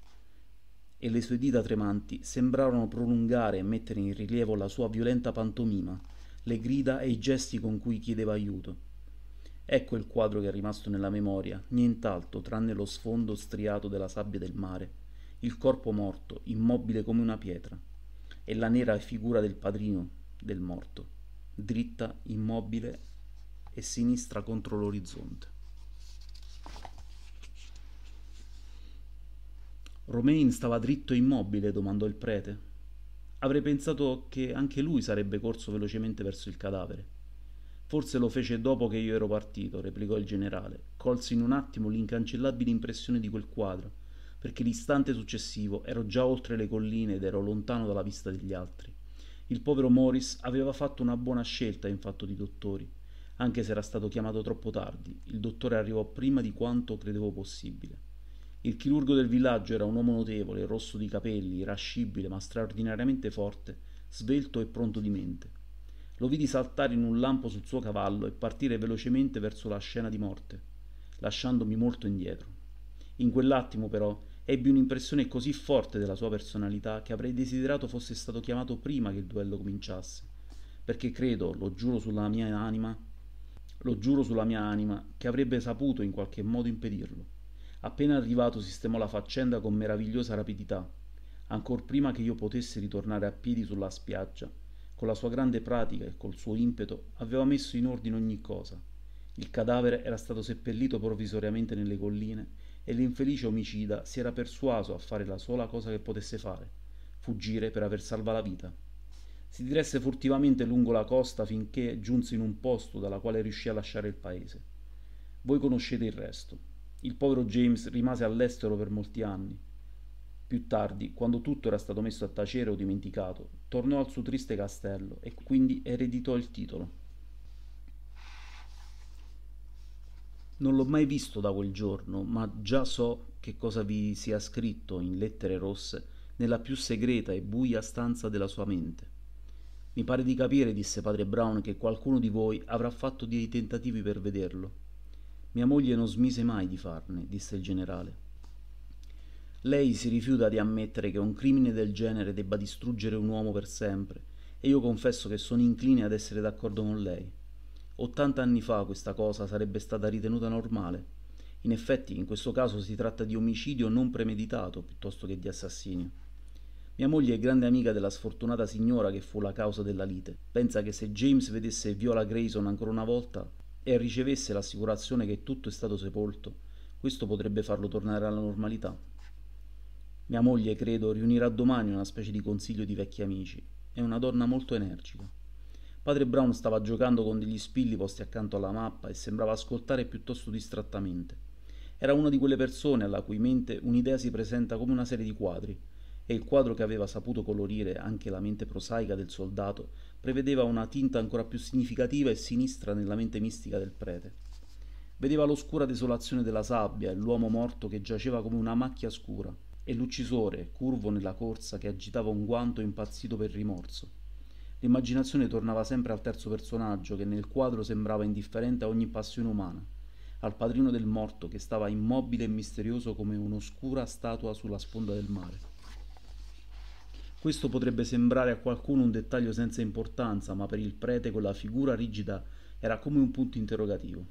e le sue dita tremanti sembrarono prolungare e mettere in rilievo la sua violenta pantomima, le grida e i gesti con cui chiedeva aiuto. Ecco il quadro che è rimasto nella memoria, nient'altro tranne lo sfondo striato della sabbia del mare, il corpo morto, immobile come una pietra, e la nera figura del padrino del morto, dritta, immobile e sinistra contro l'orizzonte. Romain stava dritto e immobile, domandò il prete. Avrei pensato che anche lui sarebbe corso velocemente verso il cadavere Forse lo fece dopo che io ero partito, replicò il generale. Colsi in un attimo l'incancellabile impressione di quel quadro, perché l'istante successivo ero già oltre le colline ed ero lontano dalla vista degli altri. Il povero Morris aveva fatto una buona scelta in fatto di dottori, anche se era stato chiamato troppo tardi. Il dottore arrivò prima di quanto credevo possibile. Il chirurgo del villaggio era un uomo notevole, rosso di capelli, irascibile ma straordinariamente forte, svelto e pronto di mente. Lo vidi saltare in un lampo sul suo cavallo e partire velocemente verso la scena di morte, lasciandomi molto indietro. In quell'attimo, però, ebbi un'impressione così forte della sua personalità che avrei desiderato fosse stato chiamato prima che il duello cominciasse, perché credo, lo giuro sulla mia anima, lo giuro sulla mia anima, che avrebbe saputo in qualche modo impedirlo. Appena arrivato sistemò la faccenda con meravigliosa rapidità, ancor prima che io potessi ritornare a piedi sulla spiaggia, con la sua grande pratica e col suo impeto, aveva messo in ordine ogni cosa. Il cadavere era stato seppellito provvisoriamente nelle colline e l'infelice omicida si era persuaso a fare la sola cosa che potesse fare, fuggire per aver salva la vita. Si diresse furtivamente lungo la costa finché giunse in un posto dalla quale riuscì a lasciare il paese. Voi conoscete il resto. Il povero James rimase all'estero per molti anni, più tardi, quando tutto era stato messo a tacere o dimenticato, tornò al suo triste castello e quindi ereditò il titolo. Non l'ho mai visto da quel giorno, ma già so che cosa vi sia scritto in lettere rosse nella più segreta e buia stanza della sua mente. Mi pare di capire, disse padre Brown, che qualcuno di voi avrà fatto dei tentativi per vederlo. Mia moglie non smise mai di farne, disse il generale. Lei si rifiuta di ammettere che un crimine del genere debba distruggere un uomo per sempre, e io confesso che sono incline ad essere d'accordo con lei. 80 anni fa questa cosa sarebbe stata ritenuta normale. In effetti, in questo caso si tratta di omicidio non premeditato piuttosto che di assassinio. Mia moglie è grande amica della sfortunata signora che fu la causa della lite. Pensa che se James vedesse Viola Grayson ancora una volta e ricevesse l'assicurazione che tutto è stato sepolto, questo potrebbe farlo tornare alla normalità. Mia moglie, credo, riunirà domani una specie di consiglio di vecchi amici. È una donna molto energica. Padre Brown stava giocando con degli spilli posti accanto alla mappa e sembrava ascoltare piuttosto distrattamente. Era una di quelle persone alla cui mente un'idea si presenta come una serie di quadri, e il quadro che aveva saputo colorire anche la mente prosaica del soldato prevedeva una tinta ancora più significativa e sinistra nella mente mistica del prete. Vedeva l'oscura desolazione della sabbia e l'uomo morto che giaceva come una macchia scura e l'uccisore, curvo nella corsa, che agitava un guanto impazzito per rimorso. L'immaginazione tornava sempre al terzo personaggio, che nel quadro sembrava indifferente a ogni passione umana, al padrino del morto, che stava immobile e misterioso come un'oscura statua sulla sponda del mare. Questo potrebbe sembrare a qualcuno un dettaglio senza importanza, ma per il prete quella figura rigida era come un punto interrogativo.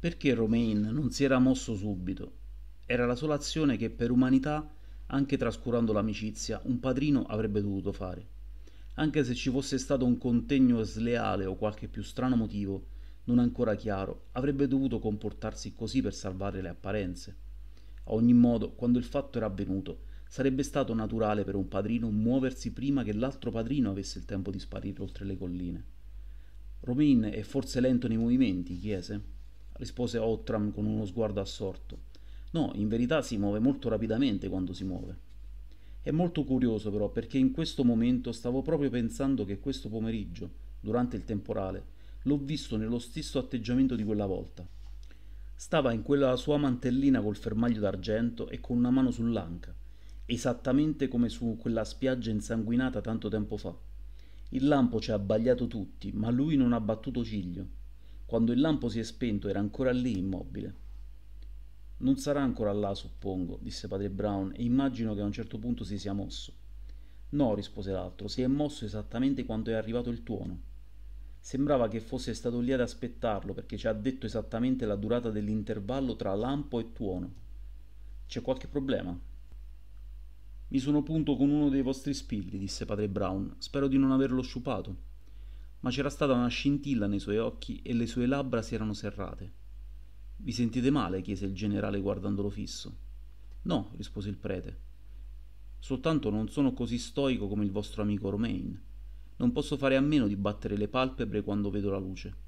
Perché Romain non si era mosso subito? Era la sola azione che per umanità, anche trascurando l'amicizia, un padrino avrebbe dovuto fare. Anche se ci fosse stato un contegno sleale o qualche più strano motivo, non ancora chiaro, avrebbe dovuto comportarsi così per salvare le apparenze. A ogni modo, quando il fatto era avvenuto, sarebbe stato naturale per un padrino muoversi prima che l'altro padrino avesse il tempo di sparire oltre le colline. Romain è forse lento nei movimenti, chiese rispose Outram con uno sguardo assorto. No, in verità si muove molto rapidamente quando si muove. È molto curioso però perché in questo momento stavo proprio pensando che questo pomeriggio, durante il temporale, l'ho visto nello stesso atteggiamento di quella volta. Stava in quella sua mantellina col fermaglio d'argento e con una mano sull'anca, esattamente come su quella spiaggia insanguinata tanto tempo fa. Il lampo ci ha abbagliato tutti, ma lui non ha battuto ciglio quando il lampo si è spento era ancora lì immobile. Non sarà ancora là, suppongo, disse padre Brown, e immagino che a un certo punto si sia mosso. No, rispose l'altro, si è mosso esattamente quando è arrivato il tuono. Sembrava che fosse stato lì ad aspettarlo, perché ci ha detto esattamente la durata dell'intervallo tra lampo e tuono. C'è qualche problema? Mi sono punto con uno dei vostri spilli, disse padre Brown. Spero di non averlo sciupato ma c'era stata una scintilla nei suoi occhi e le sue labbra si erano serrate. Vi sentite male? chiese il generale guardandolo fisso. No, rispose il prete. Soltanto non sono così stoico come il vostro amico Romain. Non posso fare a meno di battere le palpebre quando vedo la luce.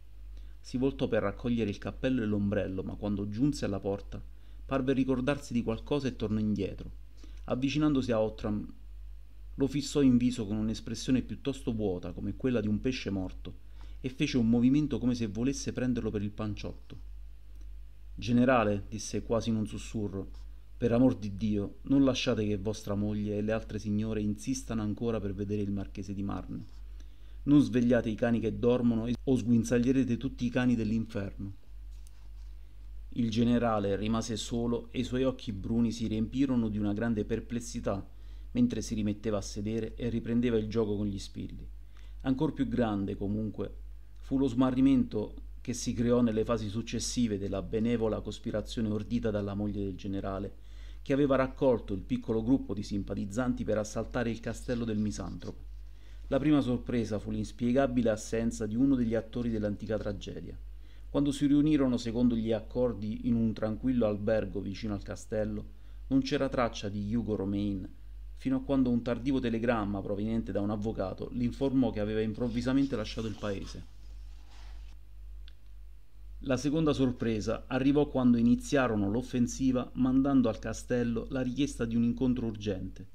Si voltò per raccogliere il cappello e l'ombrello, ma quando giunse alla porta parve ricordarsi di qualcosa e tornò indietro. Avvicinandosi a Otram lo fissò in viso con un'espressione piuttosto vuota come quella di un pesce morto e fece un movimento come se volesse prenderlo per il panciotto. Generale, disse quasi in un sussurro, per amor di Dio, non lasciate che vostra moglie e le altre signore insistano ancora per vedere il marchese di Marne. Non svegliate i cani che dormono o sguinzaglierete tutti i cani dell'inferno. Il generale rimase solo e i suoi occhi bruni si riempirono di una grande perplessità mentre si rimetteva a sedere e riprendeva il gioco con gli spilli. Ancor più grande, comunque, fu lo smarrimento che si creò nelle fasi successive della benevola cospirazione ordita dalla moglie del generale, che aveva raccolto il piccolo gruppo di simpatizzanti per assaltare il castello del misantropo. La prima sorpresa fu l'inspiegabile assenza di uno degli attori dell'antica tragedia. Quando si riunirono secondo gli accordi in un tranquillo albergo vicino al castello, non c'era traccia di Hugo Romain, fino a quando un tardivo telegramma proveniente da un avvocato l'informò che aveva improvvisamente lasciato il paese. La seconda sorpresa arrivò quando iniziarono l'offensiva mandando al castello la richiesta di un incontro urgente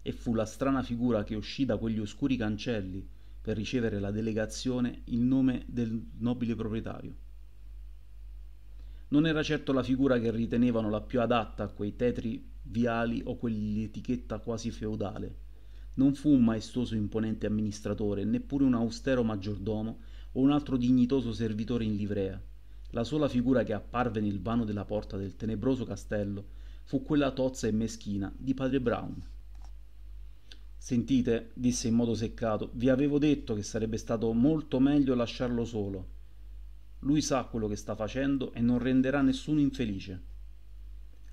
e fu la strana figura che uscì da quegli oscuri cancelli per ricevere la delegazione in nome del nobile proprietario. Non era certo la figura che ritenevano la più adatta a quei tetri viali o quell'etichetta quasi feudale. Non fu un maestoso imponente amministratore, neppure un austero maggiordomo o un altro dignitoso servitore in livrea. La sola figura che apparve nel vano della porta del tenebroso castello fu quella tozza e meschina di padre Brown. Sentite, disse in modo seccato, vi avevo detto che sarebbe stato molto meglio lasciarlo solo. Lui sa quello che sta facendo e non renderà nessuno infelice.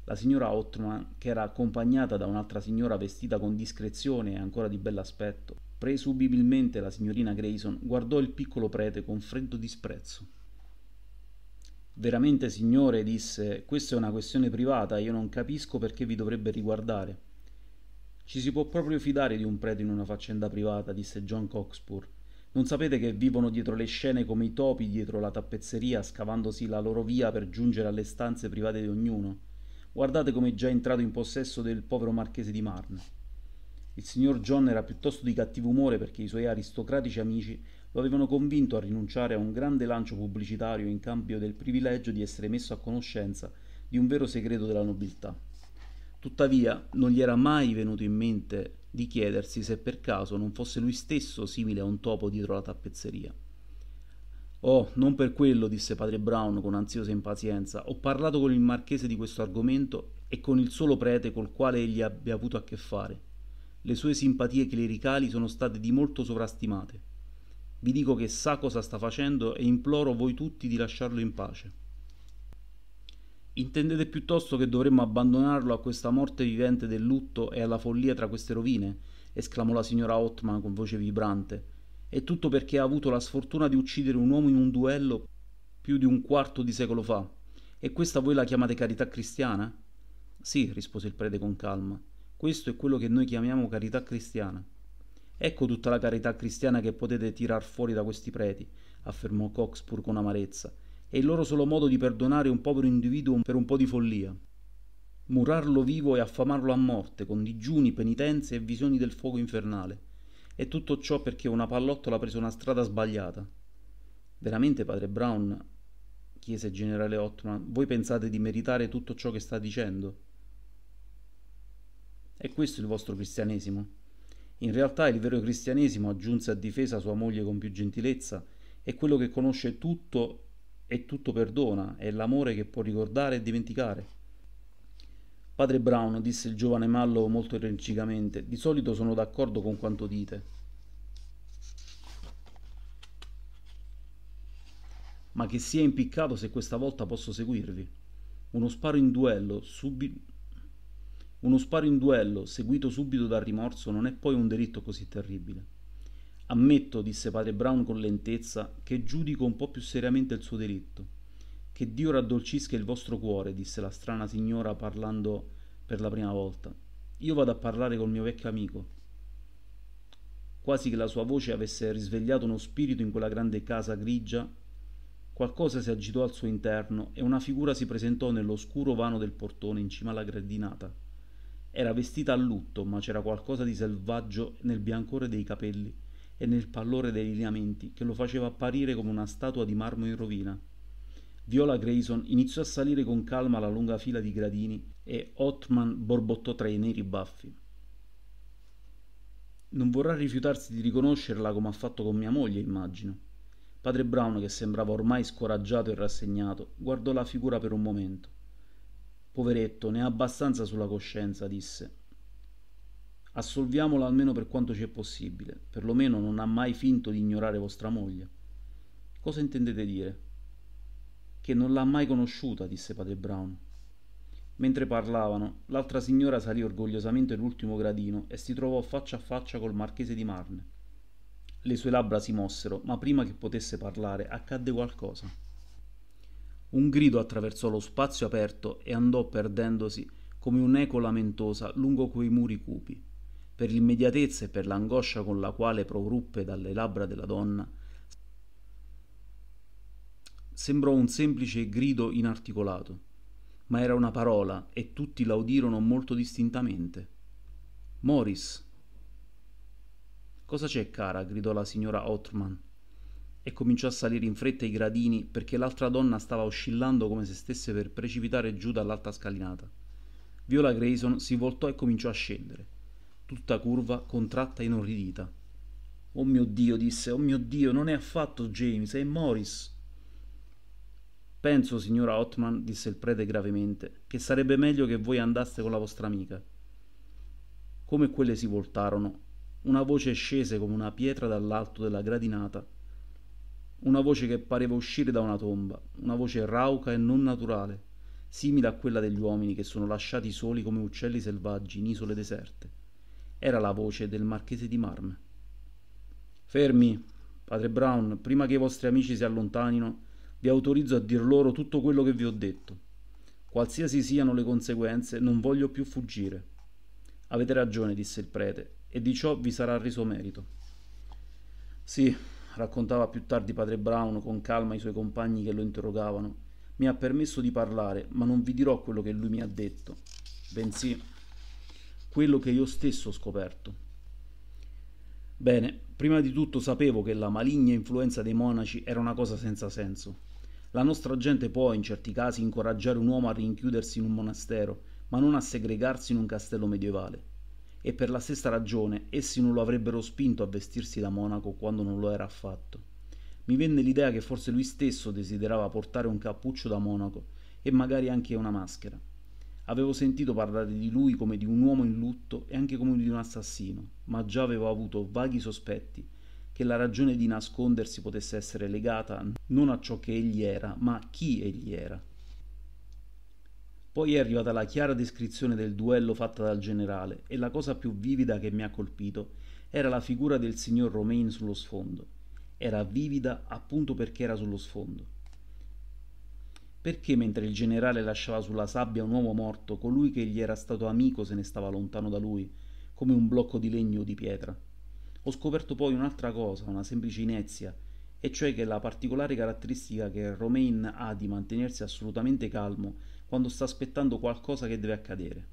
La signora Ottman, che era accompagnata da un'altra signora vestita con discrezione e ancora di bell'aspetto, presumibilmente la signorina Grayson, guardò il piccolo prete con freddo disprezzo. Veramente, signore, disse, questa è una questione privata, io non capisco perché vi dovrebbe riguardare. Ci si può proprio fidare di un prete in una faccenda privata, disse John Coxpur. Non sapete che vivono dietro le scene come i topi dietro la tappezzeria, scavandosi la loro via per giungere alle stanze private di ognuno? Guardate come è già entrato in possesso del povero marchese di Marne. Il signor John era piuttosto di cattivo umore perché i suoi aristocratici amici lo avevano convinto a rinunciare a un grande lancio pubblicitario in cambio del privilegio di essere messo a conoscenza di un vero segreto della nobiltà. Tuttavia, non gli era mai venuto in mente di chiedersi se per caso non fosse lui stesso simile a un topo dietro la tappezzeria. Oh, non per quello, disse padre Brown con ansiosa impazienza. Ho parlato con il marchese di questo argomento e con il solo prete col quale egli abbia avuto a che fare. Le sue simpatie clericali sono state di molto sovrastimate. Vi dico che sa cosa sta facendo e imploro voi tutti di lasciarlo in pace. Intendete piuttosto che dovremmo abbandonarlo a questa morte vivente del lutto e alla follia tra queste rovine? esclamò la signora Ottman con voce vibrante e tutto perché ha avuto la sfortuna di uccidere un uomo in un duello più di un quarto di secolo fa. E questa voi la chiamate carità cristiana? Sì, rispose il prete con calma. Questo è quello che noi chiamiamo carità cristiana. Ecco tutta la carità cristiana che potete tirar fuori da questi preti, affermò Cox pur con amarezza. È il loro solo modo di perdonare un povero individuo per un po' di follia. Murarlo vivo e affamarlo a morte, con digiuni, penitenze e visioni del fuoco infernale. E tutto ciò perché una pallottola ha preso una strada sbagliata. Veramente, padre Brown, chiese il generale Ottman, voi pensate di meritare tutto ciò che sta dicendo? È questo il vostro cristianesimo? In realtà il vero cristianesimo, aggiunse a difesa sua moglie con più gentilezza, è quello che conosce tutto e tutto perdona, è l'amore che può ricordare e dimenticare. Padre Brown, disse il giovane Mallow molto rencicamente, di solito sono d'accordo con quanto dite. Ma che sia impiccato se questa volta posso seguirvi. Uno sparo in duello, subito. Uno sparo in duello, seguito subito dal rimorso, non è poi un delitto così terribile. Ammetto, disse padre Brown con lentezza, che giudico un po' più seriamente il suo delitto che Dio raddolcisca il vostro cuore, disse la strana signora parlando per la prima volta. Io vado a parlare col mio vecchio amico. Quasi che la sua voce avesse risvegliato uno spirito in quella grande casa grigia, qualcosa si agitò al suo interno e una figura si presentò nell'oscuro vano del portone in cima alla gradinata. Era vestita a lutto, ma c'era qualcosa di selvaggio nel biancore dei capelli e nel pallore dei lineamenti che lo faceva apparire come una statua di marmo in rovina. Viola Grayson iniziò a salire con calma la lunga fila di gradini e Ottman borbottò tra i neri baffi. Non vorrà rifiutarsi di riconoscerla come ha fatto con mia moglie, immagino. Padre Brown, che sembrava ormai scoraggiato e rassegnato, guardò la figura per un momento. Poveretto, ne ha abbastanza sulla coscienza, disse. Assolviamola almeno per quanto ci è possibile, perlomeno non ha mai finto di ignorare vostra moglie. Cosa intendete dire? che non l'ha mai conosciuta, disse padre Brown. Mentre parlavano, l'altra signora salì orgogliosamente l'ultimo gradino e si trovò faccia a faccia col marchese di Marne. Le sue labbra si mossero, ma prima che potesse parlare accadde qualcosa. Un grido attraversò lo spazio aperto e andò perdendosi come un'eco lamentosa lungo quei muri cupi. Per l'immediatezza e per l'angoscia con la quale proruppe dalle labbra della donna, sembrò un semplice grido inarticolato, ma era una parola e tutti la udirono molto distintamente. Morris. Cosa c'è, cara? gridò la signora Ottman e cominciò a salire in fretta i gradini perché l'altra donna stava oscillando come se stesse per precipitare giù dall'alta scalinata. Viola Grayson si voltò e cominciò a scendere, tutta curva, contratta e inorridita. Oh mio Dio, disse, oh mio Dio, non è affatto James, è Morris. Penso, signora Ottman, disse il prete gravemente, che sarebbe meglio che voi andaste con la vostra amica. Come quelle si voltarono, una voce scese come una pietra dall'alto della gradinata, una voce che pareva uscire da una tomba, una voce rauca e non naturale, simile a quella degli uomini che sono lasciati soli come uccelli selvaggi in isole deserte. Era la voce del marchese di Marme. Fermi, padre Brown, prima che i vostri amici si allontanino, vi autorizzo a dir loro tutto quello che vi ho detto. Qualsiasi siano le conseguenze, non voglio più fuggire. Avete ragione, disse il prete, e di ciò vi sarà reso merito. Sì, raccontava più tardi padre Brown con calma ai suoi compagni che lo interrogavano, mi ha permesso di parlare, ma non vi dirò quello che lui mi ha detto, bensì quello che io stesso ho scoperto. Bene, prima di tutto sapevo che la maligna influenza dei monaci era una cosa senza senso. La nostra gente può, in certi casi, incoraggiare un uomo a rinchiudersi in un monastero, ma non a segregarsi in un castello medievale. E per la stessa ragione essi non lo avrebbero spinto a vestirsi da monaco quando non lo era affatto. Mi venne l'idea che forse lui stesso desiderava portare un cappuccio da monaco e magari anche una maschera. Avevo sentito parlare di lui come di un uomo in lutto e anche come di un assassino, ma già avevo avuto vaghi sospetti che la ragione di nascondersi potesse essere legata non a ciò che egli era, ma a chi egli era. Poi è arrivata la chiara descrizione del duello fatta dal generale e la cosa più vivida che mi ha colpito era la figura del signor Romain sullo sfondo. Era vivida appunto perché era sullo sfondo. Perché mentre il generale lasciava sulla sabbia un uomo morto, colui che gli era stato amico se ne stava lontano da lui, come un blocco di legno o di pietra? ho scoperto poi un'altra cosa, una semplice inezia, e cioè che la particolare caratteristica che Romain ha di mantenersi assolutamente calmo quando sta aspettando qualcosa che deve accadere,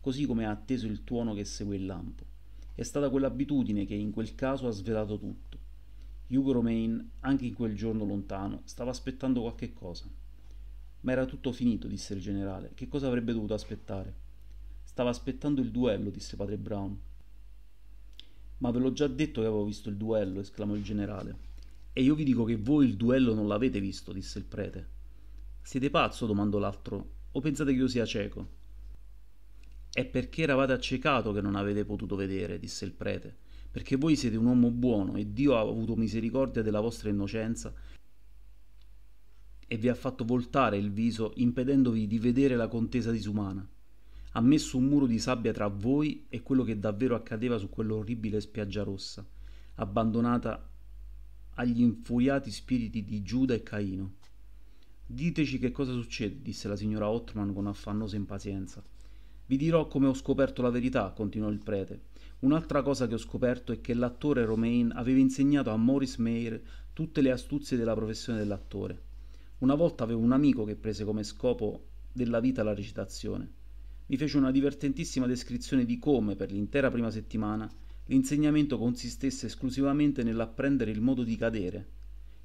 così come ha atteso il tuono che segue il lampo. È stata quell'abitudine che in quel caso ha svelato tutto. Hugo Romain, anche in quel giorno lontano, stava aspettando qualche cosa. Ma era tutto finito, disse il generale. Che cosa avrebbe dovuto aspettare? Stava aspettando il duello, disse padre Brown. Ma ve l'ho già detto che avevo visto il duello, esclamò il generale. E io vi dico che voi il duello non l'avete visto, disse il prete. Siete pazzo? domandò l'altro. O pensate che io sia cieco? È perché eravate accecato che non avete potuto vedere, disse il prete, perché voi siete un uomo buono e Dio ha avuto misericordia della vostra innocenza e vi ha fatto voltare il viso impedendovi di vedere la contesa disumana ha messo un muro di sabbia tra voi e quello che davvero accadeva su quell'orribile spiaggia rossa, abbandonata agli infuriati spiriti di Giuda e Caino. Diteci che cosa succede, disse la signora Ottman con affannosa impazienza. Vi dirò come ho scoperto la verità, continuò il prete. Un'altra cosa che ho scoperto è che l'attore Romain aveva insegnato a Maurice Meyer tutte le astuzie della professione dell'attore. Una volta avevo un amico che prese come scopo della vita la recitazione mi fece una divertentissima descrizione di come, per l'intera prima settimana, l'insegnamento consistesse esclusivamente nell'apprendere il modo di cadere,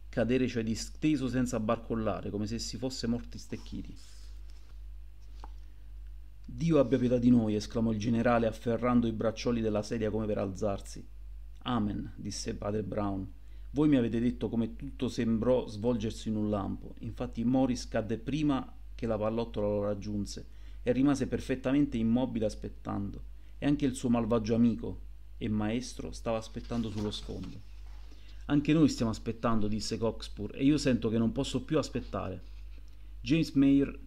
cadere cioè disteso senza barcollare, come se si fosse morti stecchiti. Dio abbia pietà di noi, esclamò il generale afferrando i braccioli della sedia come per alzarsi. Amen, disse padre Brown. Voi mi avete detto come tutto sembrò svolgersi in un lampo. Infatti Morris cadde prima che la pallottola lo raggiunse e rimase perfettamente immobile aspettando, e anche il suo malvagio amico e maestro stava aspettando sullo sfondo. Anche noi stiamo aspettando, disse Coxpur, e io sento che non posso più aspettare. James Mayer,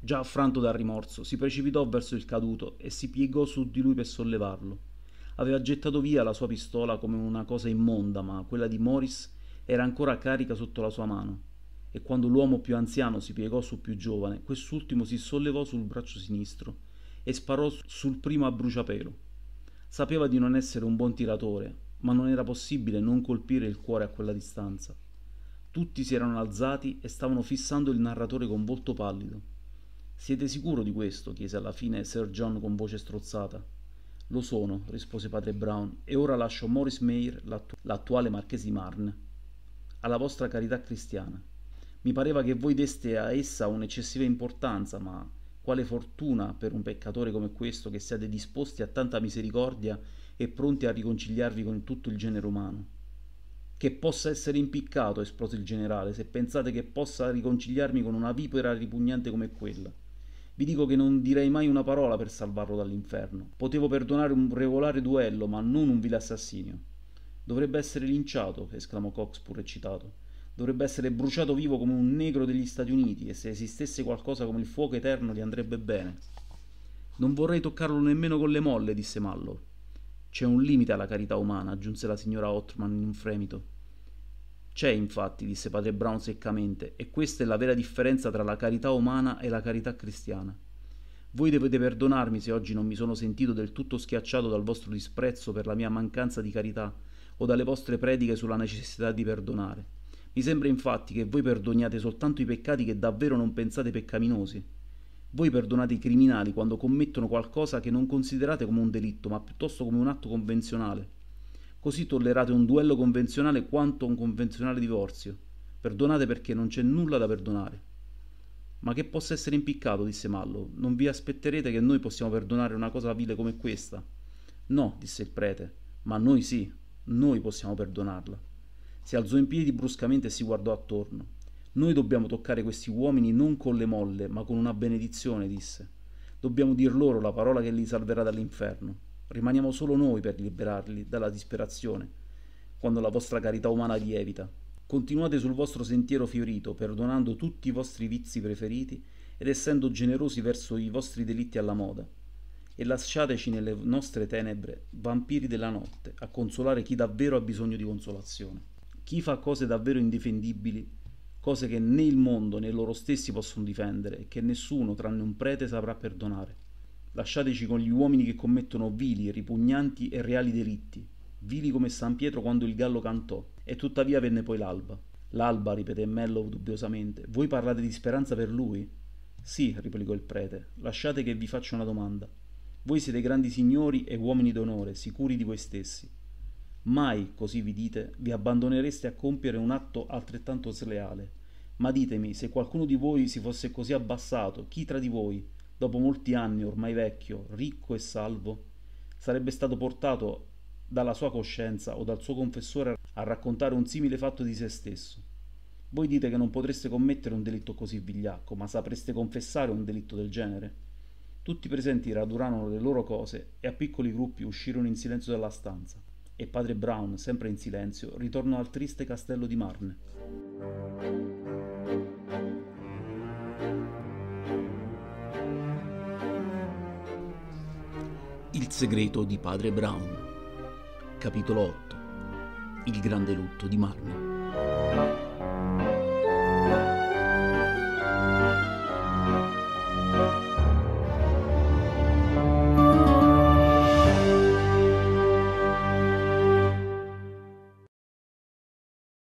già affranto dal rimorso, si precipitò verso il caduto e si piegò su di lui per sollevarlo. Aveva gettato via la sua pistola come una cosa immonda, ma quella di Morris era ancora carica sotto la sua mano e quando l'uomo più anziano si piegò sul più giovane, quest'ultimo si sollevò sul braccio sinistro e sparò sul primo a bruciapelo. Sapeva di non essere un buon tiratore, ma non era possibile non colpire il cuore a quella distanza. Tutti si erano alzati e stavano fissando il narratore con volto pallido. Siete sicuro di questo? chiese alla fine Sir John con voce strozzata. Lo sono, rispose padre Brown, e ora lascio Morris Mayer, l'attuale marchese di Marne, alla vostra carità cristiana. Mi pareva che voi deste a essa un'eccessiva importanza, ma quale fortuna per un peccatore come questo che siate disposti a tanta misericordia e pronti a riconciliarvi con tutto il genere umano. Che possa essere impiccato, esplose il generale, se pensate che possa riconciliarmi con una vipera ripugnante come quella. Vi dico che non direi mai una parola per salvarlo dall'inferno. Potevo perdonare un regolare duello, ma non un vile assassinio. Dovrebbe essere linciato, esclamò Cox pur eccitato dovrebbe essere bruciato vivo come un negro degli Stati Uniti e se esistesse qualcosa come il fuoco eterno gli andrebbe bene. Non vorrei toccarlo nemmeno con le molle, disse Mallow. C'è un limite alla carità umana, aggiunse la signora Ottman in un fremito. C'è infatti, disse padre Brown seccamente, e questa è la vera differenza tra la carità umana e la carità cristiana. Voi dovete perdonarmi se oggi non mi sono sentito del tutto schiacciato dal vostro disprezzo per la mia mancanza di carità o dalle vostre prediche sulla necessità di perdonare. Mi sembra infatti che voi perdoniate soltanto i peccati che davvero non pensate peccaminosi. Voi perdonate i criminali quando commettono qualcosa che non considerate come un delitto, ma piuttosto come un atto convenzionale. Così tollerate un duello convenzionale quanto un convenzionale divorzio. Perdonate perché non c'è nulla da perdonare. Ma che possa essere impiccato, disse Mallo. Non vi aspetterete che noi possiamo perdonare una cosa vile come questa. No, disse il prete, ma noi sì, noi possiamo perdonarla. Si alzò in piedi bruscamente e si guardò attorno. Noi dobbiamo toccare questi uomini non con le molle, ma con una benedizione, disse. Dobbiamo dir loro la parola che li salverà dall'inferno. Rimaniamo solo noi per liberarli dalla disperazione, quando la vostra carità umana lievita. Continuate sul vostro sentiero fiorito, perdonando tutti i vostri vizi preferiti ed essendo generosi verso i vostri delitti alla moda. E lasciateci nelle nostre tenebre, vampiri della notte, a consolare chi davvero ha bisogno di consolazione. Chi fa cose davvero indifendibili, cose che né il mondo né loro stessi possono difendere e che nessuno tranne un prete saprà perdonare. Lasciateci con gli uomini che commettono vili, ripugnanti e reali delitti, vili come San Pietro quando il gallo cantò, e tuttavia venne poi l'alba. L'alba, ripeté Mello dubbiosamente, voi parlate di speranza per lui? Sì, replicò il prete, lasciate che vi faccia una domanda. Voi siete grandi signori e uomini d'onore, sicuri di voi stessi. Mai, così vi dite, vi abbandonereste a compiere un atto altrettanto sleale. Ma ditemi, se qualcuno di voi si fosse così abbassato, chi tra di voi, dopo molti anni ormai vecchio, ricco e salvo, sarebbe stato portato dalla sua coscienza o dal suo confessore a raccontare un simile fatto di se stesso? Voi dite che non potreste commettere un delitto così vigliacco, ma sapreste confessare un delitto del genere? Tutti i presenti radurarono le loro cose e a piccoli gruppi uscirono in silenzio dalla stanza e padre Brown, sempre in silenzio, ritornò al triste castello di Marne. Il segreto di padre Brown. Capitolo 8. Il grande lutto di Marne.